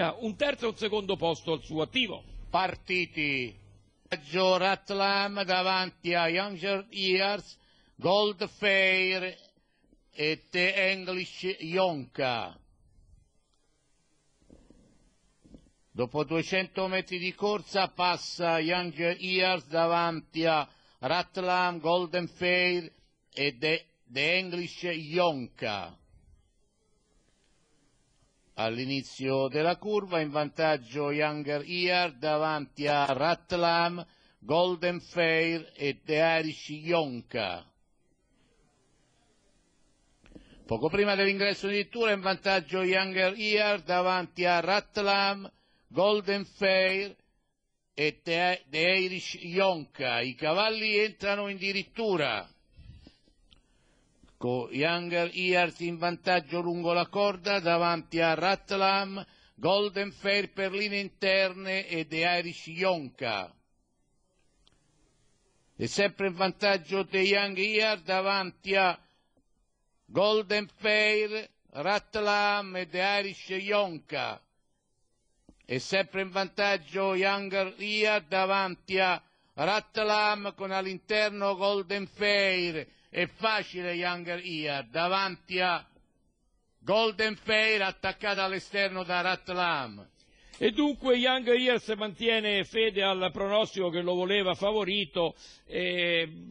un terzo e un secondo posto al suo attivo. Partiti Ratlam davanti a Younger Years, Gold Fair e The English Yonka. Dopo 200 metri di corsa passa Younger Years davanti a Ratlam, Golden Fair e The, The English Yonka all'inizio della curva, in vantaggio Younger Ear davanti a Ratlam, Golden Fair e The Irish Yonka. Poco prima dell'ingresso di lettura in vantaggio Younger Ear davanti a Ratlam, Golden Fair e The Irish Yonka. I cavalli entrano in dirittura tedesco, Younger Ears in vantaggio lungo la corda davanti a Ratlam, Golden Fair per linee interne e The Irish Yonka. E sempre in vantaggio The Young Ear davanti a Golden Fair, Ratlam e The Irish Yonka. E sempre in vantaggio Younger Ear davanti a Ratlam con all'interno Golden Fair è facile Younger Ia davanti a Golden Fair attaccata all'esterno da Ratlam. E dunque Young Ears mantiene fede al pronostico che lo voleva favorito,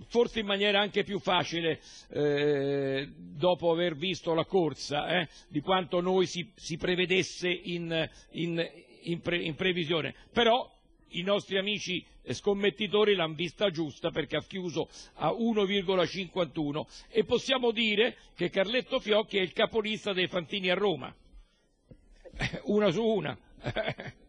forse in maniera anche più facile eh, dopo aver visto la corsa eh, di quanto noi si, si prevedesse in, in, in, pre, in previsione. Però i nostri amici eh, scommettitori l'hanno vista giusta perché ha chiuso a 1,51 e possiamo dire che Carletto Fiocchi è il capolista dei Fantini a Roma. Eh, una su una.